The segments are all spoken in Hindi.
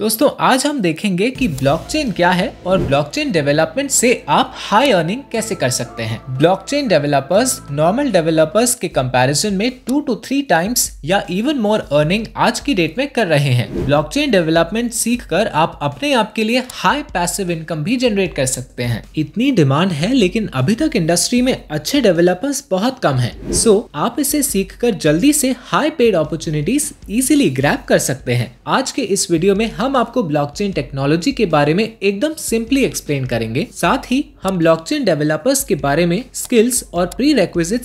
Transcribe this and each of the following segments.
दोस्तों आज हम देखेंगे कि ब्लॉकचेन क्या है और ब्लॉकचेन डेवलपमेंट से आप हाई अर्निंग कैसे कर सकते हैं ब्लॉकचेन डेवलपर्स नॉर्मल डेवलपर्स के कंपैरिजन में टू टू थ्री टाइम्स या इवन मोर अर्निंग आज की डेट में कर रहे हैं ब्लॉकचेन डेवलपमेंट सीख कर आप अपने आप के लिए हाई पैसिव इनकम भी जनरेट कर सकते हैं इतनी डिमांड है लेकिन अभी तक इंडस्ट्री में अच्छे डेवलपर्स बहुत कम है सो so, आप इसे सीख कर जल्दी से high paid opportunities easily grab कर सकते हैं आज के इस वीडियो में हम हम आपको ब्लॉकचेन टेक्नोलॉजी के बारे में एकदम सिंपली एक्सप्लेन करेंगे साथ ही हम ब्लॉकचेन डेवलपर्स के बारे में स्किल्स और प्री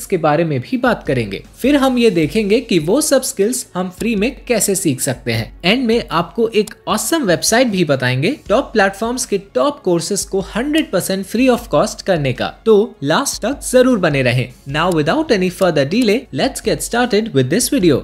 के बारे में भी बात करेंगे फिर हम ये देखेंगे कि वो सब स्किल्स हम फ्री में कैसे सीख सकते हैं एंड में आपको एक औसम वेबसाइट भी बताएंगे टॉप प्लेटफॉर्म के टॉप कोर्सेज को हंड्रेड फ्री ऑफ कॉस्ट करने का तो लास्ट तक जरूर बने रहे now without any further delay let's get started with this video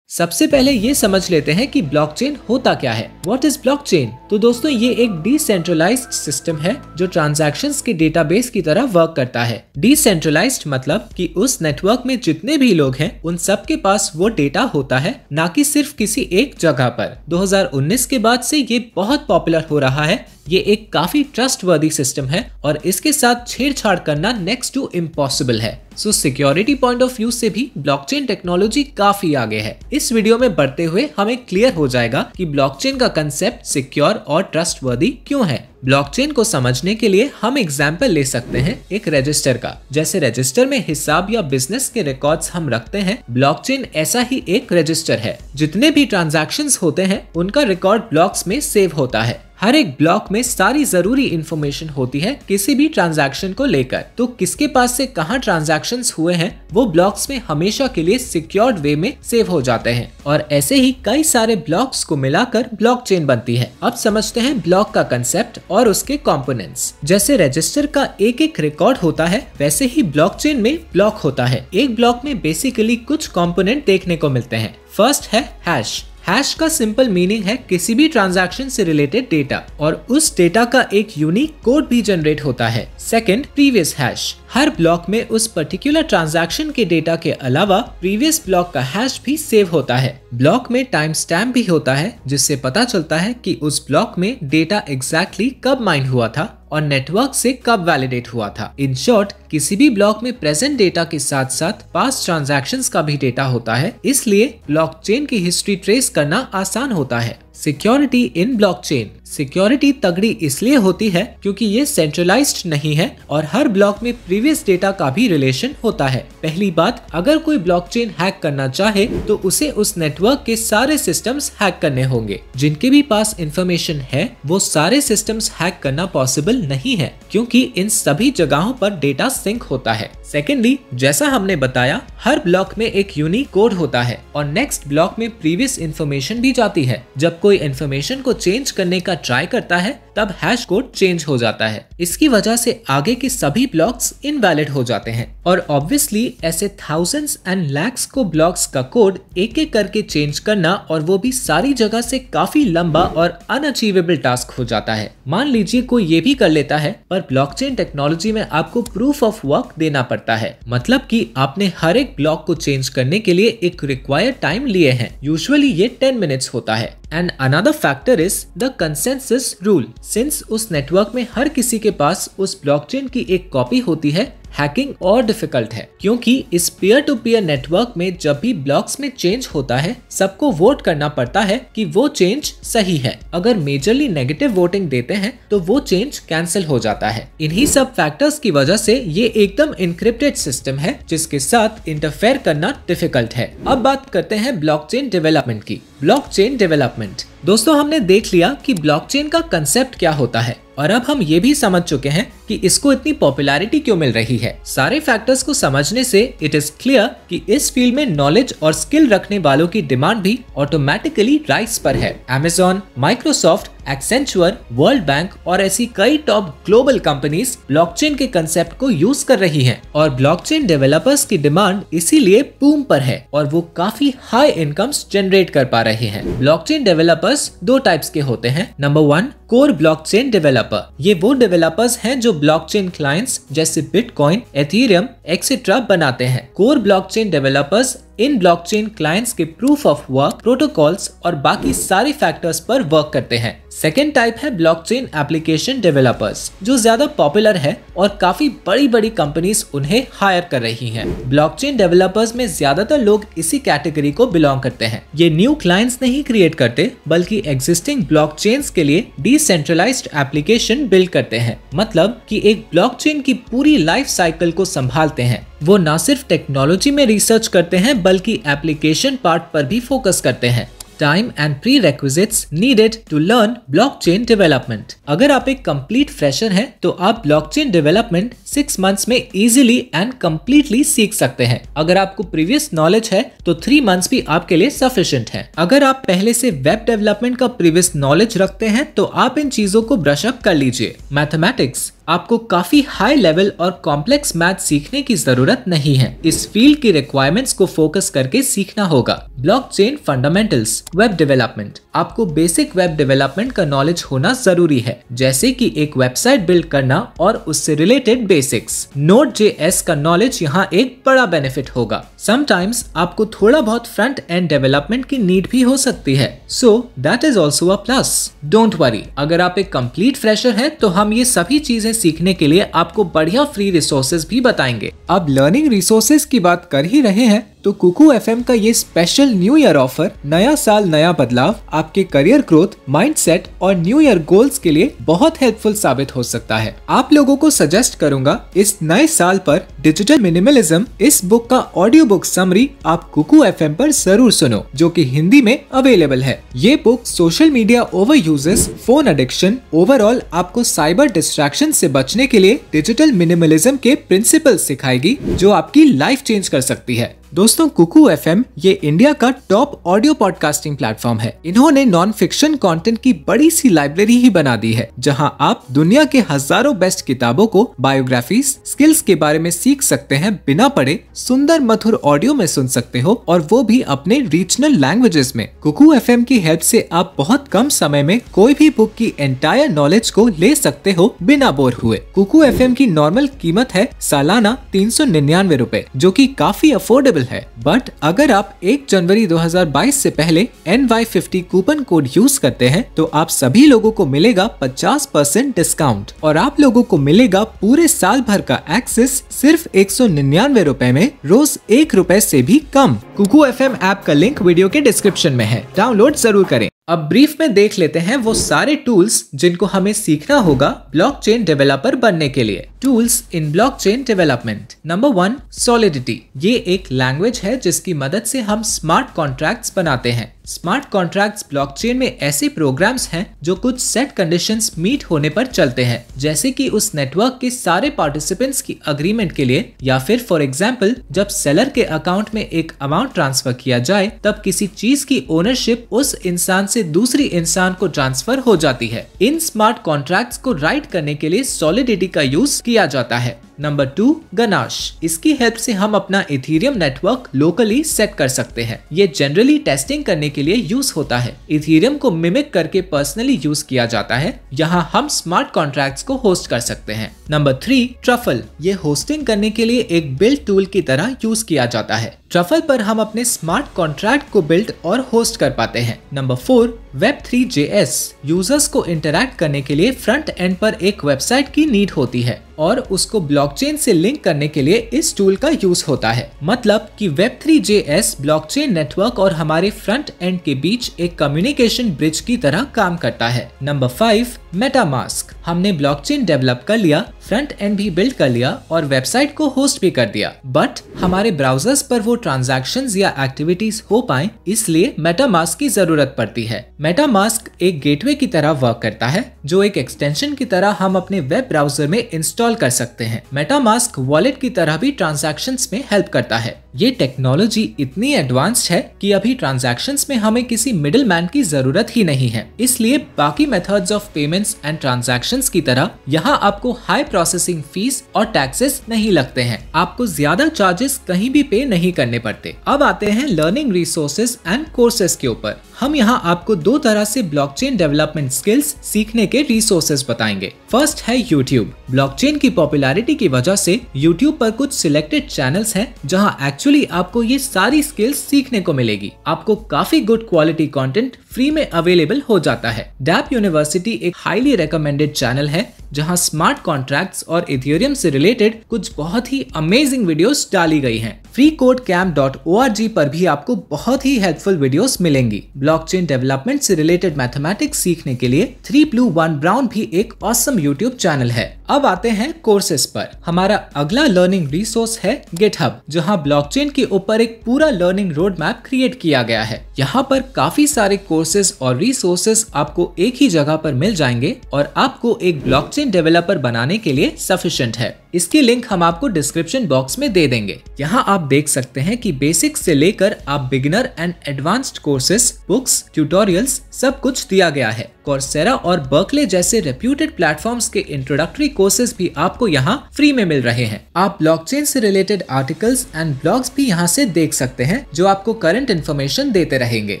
सबसे पहले ये समझ लेते हैं कि ब्लॉकचेन होता क्या है वॉट इज ब्लॉकचेन? तो दोस्तों ये एक डिसेंट्रलाइज सिस्टम है जो ट्रांजेक्शन के डेटाबेस की तरह वर्क करता है डिसेंट्रलाइज मतलब कि उस नेटवर्क में जितने भी लोग हैं उन सब के पास वो डेटा होता है न कि सिर्फ किसी एक जगह पर 2019 के बाद से ये बहुत पॉपुलर हो रहा है ये एक काफी ट्रस्ट वर्दी सिस्टम है और इसके साथ छेड़छाड़ करना नेक्स्ट टू इम्पॉसिबल है so security point of view से भी ब्लॉकचेन टेक्नोलॉजी काफी आगे है इस वीडियो में बढ़ते हुए हमें क्लियर हो जाएगा कि ब्लॉकचेन का कंसेप्ट सिक्योर और ट्रस्ट वर्दी क्यों है ब्लॉकचेन को समझने के लिए हम एग्जाम्पल ले सकते हैं एक रजिस्टर का जैसे रजिस्टर में हिसाब या बिजनेस के रिकॉर्ड्स हम रखते हैं ब्लॉकचेन ऐसा ही एक रजिस्टर है जितने भी ट्रांजेक्शन होते हैं उनका रिकॉर्ड ब्लॉक्स में सेव होता है हर एक ब्लॉक में सारी जरूरी इन्फॉर्मेशन होती है किसी भी ट्रांजैक्शन को लेकर तो किसके पास से कहाँ ट्रांजैक्शन हुए हैं वो ब्लॉक्स में हमेशा के लिए सिक्योर्ड वे में सेव हो जाते हैं और ऐसे ही कई सारे ब्लॉक्स को मिलाकर ब्लॉकचेन बनती है अब समझते हैं ब्लॉक का कंसेप्ट और उसके कॉम्पोनेंट जैसे रजिस्टर का एक एक रिकॉर्ड होता है वैसे ही चेन में ब्लॉक होता है एक ब्लॉक में बेसिकली कुछ कॉम्पोनेंट देखने को मिलते हैं फर्स्ट है हैश हैश का सिंपल मीनिंग है किसी भी ट्रांजैक्शन से रिलेटेड डेटा और उस डेटा का एक यूनिक कोड भी जनरेट होता है सेकंड प्रीवियस हैश हर ब्लॉक में उस पर्टिकुलर ट्रांजैक्शन के डेटा के अलावा प्रीवियस ब्लॉक का हैश भी सेव होता है ब्लॉक में टाइम स्टैम्प भी होता है जिससे पता चलता है कि उस ब्लॉक में डेटा एग्जैक्टली exactly कब माइंड हुआ था और नेटवर्क से कब वैलिडेट हुआ था इन शॉर्ट किसी भी ब्लॉक में प्रेजेंट डेटा के साथ साथ पास ट्रांजेक्शन का भी डेटा होता है इसलिए ब्लॉक की हिस्ट्री ट्रेस करना आसान होता है सिक्योरिटी इन ब्लॉकचेन सिक्योरिटी तगड़ी इसलिए होती है क्योंकि ये सेंट्रलाइज्ड नहीं है और हर ब्लॉक में प्रीवियस डेटा का भी रिलेशन होता है पहली बात अगर कोई ब्लॉकचेन हैक करना चाहे तो उसे उस नेटवर्क के सारे सिस्टम्स हैक करने होंगे जिनके भी पास इंफॉर्मेशन है वो सारे सिस्टम्स हैक करना पॉसिबल नहीं है क्योंकि इन सभी जगहों पर डेटा सिंक होता है सेकेंडली जैसा हमने बताया हर ब्लॉक में एक यूनिक कोड होता है और नेक्स्ट ब्लॉक में प्रीवियस इंफॉर्मेशन भी जाती है जब कोई इन्फॉर्मेशन को चेंज करने का ट्राई करता है तब हैश कोड चेंज हो जाता है इसकी वजह से आगे के सभी ब्लॉक्स इनवैलिड हो जाते हैं और ऑब्वियसली ऐसे थाउजेंड्स एंड लैक्स को ब्लॉक्स का कोड एक एक करके चेंज करना और वो भी सारी जगह से काफी लंबा और अनअचीवेबल टास्क हो जाता है मान लीजिए कोई ये भी कर लेता है पर ब्लॉकचेन टेक्नोलॉजी में आपको प्रूफ ऑफ वर्क देना पड़ता है मतलब कि आपने हर एक ब्लॉक को चेंज करने के लिए एक रिक्वायर्ड टाइम लिए हैं यूजुअली ये टेन मिनट्स होता है and another factor is the consensus rule since उस नेटवर्क में हर किसी के पास उस ब्लॉकचेन की एक कॉपी होती है हैकिंग और डिफिकल्ट है क्योंकि इस पीयर टू पीयर नेटवर्क में जब भी ब्लॉक्स में चेंज होता है सबको वोट करना पड़ता है कि वो चेंज सही है अगर मेजरली नेगेटिव वोटिंग देते हैं तो वो चेंज कैंसिल हो जाता है इन्हीं सब फैक्टर्स की वजह से ये एकदम इनक्रिप्टेड सिस्टम है जिसके साथ इंटरफेयर करना डिफिकल्ट है अब बात करते हैं ब्लॉक डेवलपमेंट की ब्लॉक डेवलपमेंट दोस्तों हमने देख लिया कि ब्लॉकचेन का कंसेप्ट क्या होता है और अब हम ये भी समझ चुके हैं कि इसको इतनी पॉपुलैरिटी क्यों मिल रही है सारे फैक्टर्स को समझने से इट इज क्लियर कि इस फील्ड में नॉलेज और स्किल रखने वालों की डिमांड भी ऑटोमेटिकली राइस पर है Amazon Microsoft Accenture World Bank और ऐसी कई टॉप ग्लोबल कंपनीज ब्लॉकचेन के कंसेप्ट को यूज कर रही हैं और ब्लॉकचेन डेवलपर्स की डिमांड इसीलिए पूम पर है और वो काफी हाई इनकम्स जनरेट कर पा रहे हैं ब्लॉकचेन डेवलपर्स दो टाइप्स के होते हैं number one core blockchain developer ये वो डेवलपर्स हैं जो ब्लॉकचेन क्लाइंट्स जैसे बिटकॉइन एथीरियम एक्सेट्रा बनाते हैं कोर ब्लॉकचेन डेवलपर्स इन ब्लॉकचेन क्लाइंट्स के प्रूफ ऑफ वर्क प्रोटोकॉल्स और बाकी सारे फैक्टर्स पर वर्क करते हैं सेकेंड टाइप है ब्लॉकचेन एप्लीकेशन डेवलपर्स जो ज्यादा पॉपुलर है और काफी बड़ी बड़ी कंपनीज उन्हें हायर कर रही हैं। ब्लॉकचेन डेवलपर्स में ज्यादातर लोग इसी कैटेगरी को बिलोंग करते हैं ये न्यू क्लाइंट्स नहीं क्रिएट करते बल्कि एग्जिस्टिंग ब्लॉकचेन के लिए डिसेंट्रलाइज एप्लीकेशन बिल्ड करते हैं मतलब की एक ब्लॉक की पूरी लाइफ साइकिल को संभालते हैं वो न सिर्फ टेक्नोलॉजी में रिसर्च करते हैं बल्कि एप्लीकेशन पार्ट पर भी फोकस करते हैं time and prerequisite needed to learn blockchain development अगर आप एक कम्प्लीट फ्रेशर हैं तो आप blockchain development six months में इजिली एंड कम्प्लीटली सीख सकते हैं अगर आपको प्रीवियस नॉलेज है तो थ्री मंथ्स भी आपके लिए सफिशियंट है अगर आप पहले से वेब डेवलपमेंट का प्रीवियस नॉलेज रखते हैं तो आप इन चीजों को ब्रश अप कर लीजिए मैथमेटिक्स आपको काफी हाई लेवल और कॉम्प्लेक्स मैथ सीखने की जरूरत नहीं है इस फील्ड की रिक्वायरमेंट्स को फोकस करके सीखना होगा ब्लॉकचेन फंडामेंटल्स वेब डेवलपमेंट आपको बेसिक वेब डेवलपमेंट का नॉलेज होना जरूरी है जैसे कि एक वेबसाइट बिल्ड करना और उससे रिलेटेड बेसिक्स नोट जे का नॉलेज यहाँ एक बड़ा बेनिफिट होगा समटाइम्स आपको थोड़ा बहुत फ्रंट एंड डेवलपमेंट की नीड भी हो सकती है so that is also a plus don't worry अगर आप एक कंप्लीट फ्रेशर हैं तो हम ये सभी चीजें सीखने के लिए आपको बढ़िया फ्री रिसोर्सेज भी बताएंगे अब लर्निंग रिसोर्सेज की बात कर ही रहे हैं तो कुकू एफ का ये स्पेशल न्यू ईयर ऑफर नया साल नया बदलाव आपके करियर ग्रोथ माइंडसेट और न्यू ईयर गोल्स के लिए बहुत हेल्पफुल साबित हो सकता है आप लोगों को सजेस्ट करूंगा इस नए साल पर डिजिटल मिनिमलिज्म इस बुक का ऑडियो बुक समरी आप कुकू एफ पर जरूर सुनो जो की हिंदी में अवेलेबल है ये book social media over uses phone addiction overall आपको साइबर डिस्ट्रैक्शन से बचने के लिए डिजिटल मिनिमलिज्म के प्रिंसिपल सिखाएगी जो आपकी लाइफ चेंज कर सकती है दोस्तों कुकू एफ ये इंडिया का टॉप ऑडियो पॉडकास्टिंग प्लेटफॉर्म है इन्होंने नॉन फिक्शन कंटेंट की बड़ी सी लाइब्रेरी ही बना दी है जहां आप दुनिया के हजारों बेस्ट किताबों को बायोग्राफीज स्किल्स के बारे में सीख सकते हैं बिना पढ़े सुंदर मधुर ऑडियो में सुन सकते हो और वो भी अपने रीजनल लैंग्वेजेस में कुकू एफ की हेल्प से आप बहुत कम समय में कोई भी बुक की एंटायर नॉलेज को ले सकते हो बिना बोर हुए कुकू एफ की नॉर्मल कीमत है सालाना तीन सौ निन्यानवे रूपए जो की काफी अफोर्डेबल है बट अगर आप 1 जनवरी 2022 से पहले N Y fifty coupon code use करते हैं तो आप सभी लोगों को मिलेगा 50 परसेंट डिस्काउंट और आप लोगों को मिलेगा पूरे साल भर का एक्सेस सिर्फ एक सौ निन्यानवे रूपए में रोज एक रूपए ऐसी भी कम कुकू एफ ऐप का लिंक वीडियो के डिस्क्रिप्शन में है डाउनलोड जरूर करें अब ब्रीफ में देख लेते हैं वो सारे टूल्स जिनको हमें सीखना होगा ब्लॉकचेन डेवलपर बनने के लिए tools in blockchain development number one Solidity ये एक लैंग्वेज है जिसकी मदद से हम स्मार्ट कॉन्ट्रैक्ट्स बनाते हैं स्मार्ट कॉन्ट्रैक्ट्स ब्लॉकचेन में ऐसे प्रोग्राम्स हैं जो कुछ सेट कंडीशंस मीट होने पर चलते हैं जैसे कि उस नेटवर्क के सारे पार्टिसिपेंट्स की अग्रीमेंट के लिए या फिर फॉर एग्जांपल जब सेलर के अकाउंट में एक अमाउंट ट्रांसफर किया जाए तब किसी चीज की ओनरशिप उस इंसान से दूसरी इंसान को ट्रांसफर हो जाती है इन स्मार्ट कॉन्ट्रैक्ट को राइट करने के लिए सॉलिडिटी का यूज किया किया जाता है नंबर टू गनाश इसकी हेल्प से हम अपना इथेरियम नेटवर्क लोकली सेट कर सकते हैं ये जनरली टेस्टिंग करने के लिए यूज होता है इथेरियम को मिमिक करके पर्सनली यूज किया जाता है यहाँ हम स्मार्ट कॉन्ट्रैक्ट्स को होस्ट कर सकते हैं नंबर थ्री ट्रफल ये होस्टिंग करने के लिए एक बिल्ड टूल की तरह यूज किया जाता है ट्रफल पर हम अपने स्मार्ट कॉन्ट्रैक्ट को बिल्ड और होस्ट कर पाते हैं number four web three J S users को इंटरेक्ट करने के लिए फ्रंट एंड पर एक वेबसाइट की नीड होती है और उसको ब्लॉक ब्लॉकचेन से लिंक करने के लिए इस टूल का यूज होता है मतलब कि web three J S block network और हमारे फ्रंट एंड के बीच एक कम्युनिकेशन ब्रिज की तरह काम करता है नंबर फाइव मेटामास्क हमने ब्लॉकचेन डेवलप कर लिया फ्रंट एंड भी बिल्ड कर लिया और वेबसाइट को होस्ट भी कर दिया बट हमारे ब्राउजर्स पर वो ट्रांजैक्शंस या एक्टिविटीज हो पाए इसलिए मेटामास्क की जरूरत पड़ती है मेटामास्क एक गेटवे की तरह वर्क करता है जो एक एक्सटेंशन की तरह हम अपने वेब ब्राउजर में इंस्टॉल कर सकते हैं मेटामास्क वॉलेट की तरह भी ट्रांजेक्शन में हेल्प करता है ये टेक्नोलॉजी इतनी एडवांस्ड है कि अभी ट्रांजैक्शंस में हमें किसी मिडिल मैन की जरूरत ही नहीं है इसलिए बाकी methods of payments and transactions की तरह यहाँ आपको हाई प्रोसेसिंग फीस और टैक्सेस नहीं लगते हैं आपको ज्यादा चार्जेस कहीं भी पे नहीं करने पड़ते अब आते हैं लर्निंग रिसोर्सेज एंड कोर्सेज के ऊपर हम यहाँ आपको दो तरह से ब्लॉकचेन डेवलपमेंट स्किल्स सीखने के रिसोर्सेज बताएंगे फर्स्ट है यूट्यूब ब्लॉकचेन की पॉपुलैरिटी की वजह से यूट्यूब पर कुछ सिलेक्टेड चैनल्स हैं जहाँ एक्चुअल एक्चुअली आपको ये सारी स्किल्स सीखने को मिलेगी आपको काफी गुड क्वालिटी कंटेंट फ्री में अवेलेबल हो जाता है डैप यूनिवर्सिटी एक हाईली रिकमेंडेड चैनल है जहां स्मार्ट कॉन्ट्रैक्ट्स और इथियोरियम से रिलेटेड कुछ बहुत ही अमेजिंग वीडियोस डाली गई हैं। Free Code Camp dot O R G पर भी आपको बहुत ही हेल्पफुल वीडियोस मिलेंगी ब्लॉकचेन डेवलपमेंट से रिलेटेड मैथमेटिक्स सीखने के लिए थ्री ब्लू वन ब्राउन भी एक ऑसम यूट्यूब चैनल है अब आते हैं कोर्सेज पर हमारा अगला लर्निंग रिसोर्स है गिटहब जहां ब्लॉकचेन के ऊपर एक पूरा लर्निंग रोड मैप क्रिएट किया गया है यहाँ पर काफ़ी सारे कोर्सेज और रिसोर्सेस आपको एक ही जगह पर मिल जाएंगे और आपको एक ब्लॉकचेन डेवलपर बनाने के लिए सफिशियंट है इसकी लिंक हम आपको डिस्क्रिप्शन बॉक्स में दे देंगे यहाँ आप देख सकते हैं कि बेसिक से लेकर आप beginner and advanced courses books tutorials सब कुछ दिया गया है कोर्सेरा और बर्कले जैसे रेप्यूटेड प्लेटफॉर्म्स के इंट्रोडक्टरी कोर्सेज भी आपको यहाँ फ्री में मिल रहे हैं आप ब्लॉकचेन से रिलेटेड आर्टिकल्स एंड ब्लॉग्स भी यहाँ से देख सकते हैं जो आपको करंट इन्फॉर्मेशन देते रहेंगे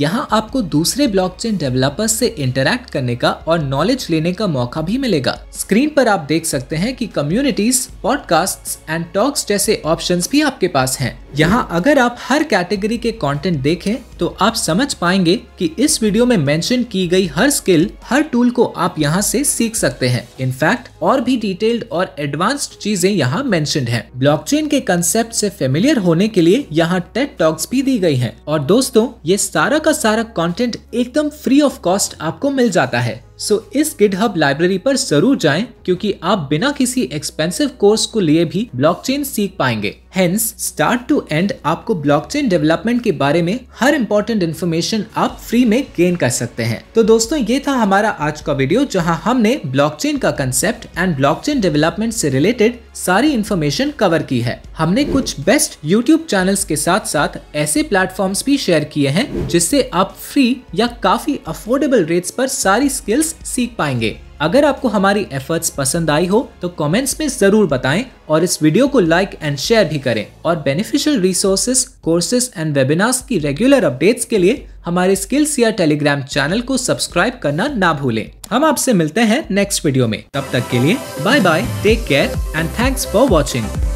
यहाँ आपको दूसरे ब्लॉकचेन डेवलपर्स से इंटरेक्ट करने का और नॉलेज लेने का मौका भी मिलेगा स्क्रीन पर आप देख सकते हैं कि कम्युनिटीज पॉडकास्ट एंड टॉक्स जैसे ऑप्शन भी आपके पास है यहाँ अगर आप हर कैटेगरी के कंटेंट देखें तो आप समझ पाएंगे कि इस वीडियो में मेंशन की गई हर स्किल हर टूल को आप यहाँ से सीख सकते हैं इनफैक्ट और भी डिटेल्ड और एडवांस्ड चीजें यहाँ मेंशन हैं। ब्लॉकचेन के कंसेप्ट से फेमिलियर होने के लिए यहाँ टेट टॉक्स भी दी गई हैं और दोस्तों ये सारा का सारा कॉन्टेंट एकदम फ्री ऑफ कॉस्ट आपको मिल जाता है सो so, इस गिटहब लाइब्रेरी पर जरूर जाएं क्योंकि आप बिना किसी एक्सपेंसिव कोर्स को लिए भी ब्लॉकचेन सीख पाएंगे हेंस स्टार्ट टू एंड आपको ब्लॉकचेन डेवलपमेंट के बारे में हर इम्पोर्टेंट इन्फॉर्मेशन आप फ्री में गेन कर सकते हैं तो दोस्तों ये था हमारा आज का वीडियो जहां हमने ब्लॉकचेन का कंसेप्ट एंड ब्लॉकचेन डेवलपमेंट से रिलेटेड सारी इन्फॉर्मेशन कवर की है हमने कुछ बेस्ट यूट्यूब चैनल्स के साथ साथ ऐसे प्लेटफॉर्म्स भी शेयर किए हैं जिससे आप फ्री या काफी अफोर्डेबल रेट्स पर सारी स्किल्स सीख पाएंगे अगर आपको हमारी एफर्ट्स पसंद आई हो तो कमेंट्स में जरूर बताएं और इस वीडियो को लाइक एंड शेयर भी करें और beneficial resources courses and webinars की रेगुलर अपडेट्स के लिए हमारे स्किल्स या टेलीग्राम चैनल को सब्सक्राइब करना ना भूलें हम आपसे मिलते हैं नेक्स्ट वीडियो में तब तक के लिए bye bye take care and thanks for watching